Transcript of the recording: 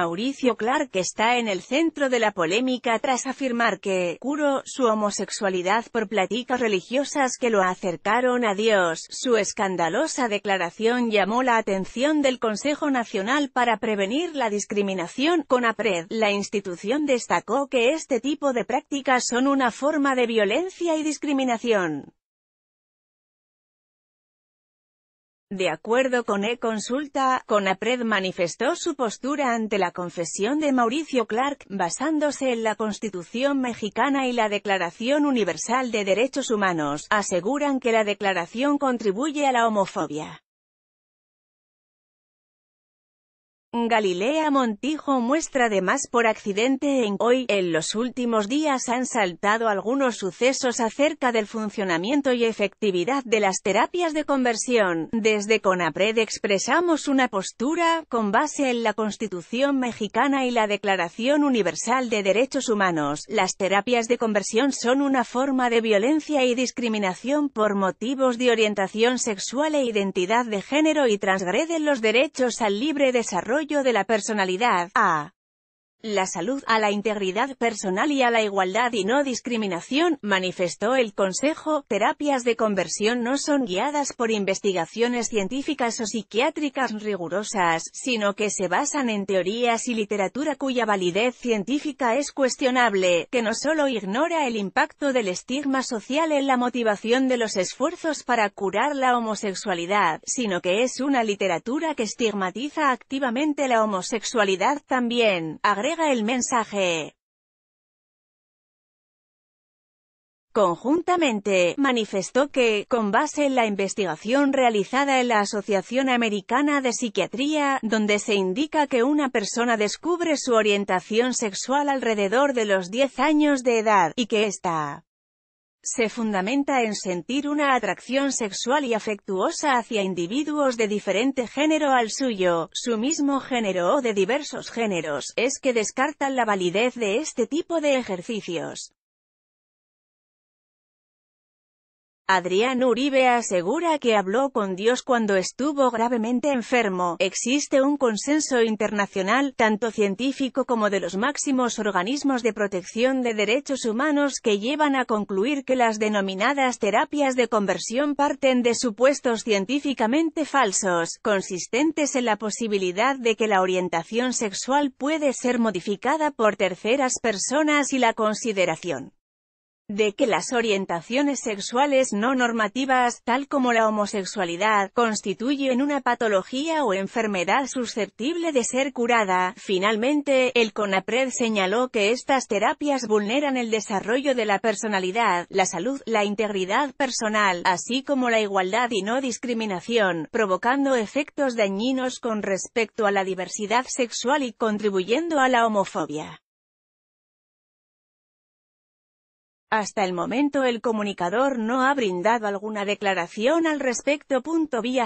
Mauricio Clark está en el centro de la polémica tras afirmar que curó su homosexualidad por pláticas religiosas que lo acercaron a Dios. Su escandalosa declaración llamó la atención del Consejo Nacional para Prevenir la Discriminación con APRED. La institución destacó que este tipo de prácticas son una forma de violencia y discriminación. De acuerdo con e-consulta, Conapred manifestó su postura ante la confesión de Mauricio Clark, basándose en la Constitución mexicana y la Declaración Universal de Derechos Humanos, aseguran que la declaración contribuye a la homofobia. Galilea Montijo muestra además por accidente en Hoy, en los últimos días han saltado algunos sucesos acerca del funcionamiento y efectividad de las terapias de conversión. Desde CONAPRED expresamos una postura, con base en la Constitución mexicana y la Declaración Universal de Derechos Humanos. Las terapias de conversión son una forma de violencia y discriminación por motivos de orientación sexual e identidad de género y transgreden los derechos al libre desarrollo desarrollo de la personalidad, A la salud, a la integridad personal y a la igualdad y no discriminación, manifestó el Consejo, terapias de conversión no son guiadas por investigaciones científicas o psiquiátricas rigurosas, sino que se basan en teorías y literatura cuya validez científica es cuestionable, que no solo ignora el impacto del estigma social en la motivación de los esfuerzos para curar la homosexualidad, sino que es una literatura que estigmatiza activamente la homosexualidad también, el mensaje. Conjuntamente, manifestó que, con base en la investigación realizada en la Asociación Americana de Psiquiatría, donde se indica que una persona descubre su orientación sexual alrededor de los 10 años de edad, y que esta se fundamenta en sentir una atracción sexual y afectuosa hacia individuos de diferente género al suyo, su mismo género o de diversos géneros, es que descartan la validez de este tipo de ejercicios. Adrián Uribe asegura que habló con Dios cuando estuvo gravemente enfermo. Existe un consenso internacional, tanto científico como de los máximos organismos de protección de derechos humanos que llevan a concluir que las denominadas terapias de conversión parten de supuestos científicamente falsos, consistentes en la posibilidad de que la orientación sexual puede ser modificada por terceras personas y la consideración de que las orientaciones sexuales no normativas, tal como la homosexualidad, constituyen una patología o enfermedad susceptible de ser curada. Finalmente, el CONAPRED señaló que estas terapias vulneran el desarrollo de la personalidad, la salud, la integridad personal, así como la igualdad y no discriminación, provocando efectos dañinos con respecto a la diversidad sexual y contribuyendo a la homofobia. Hasta el momento el comunicador no ha brindado alguna declaración al respecto. y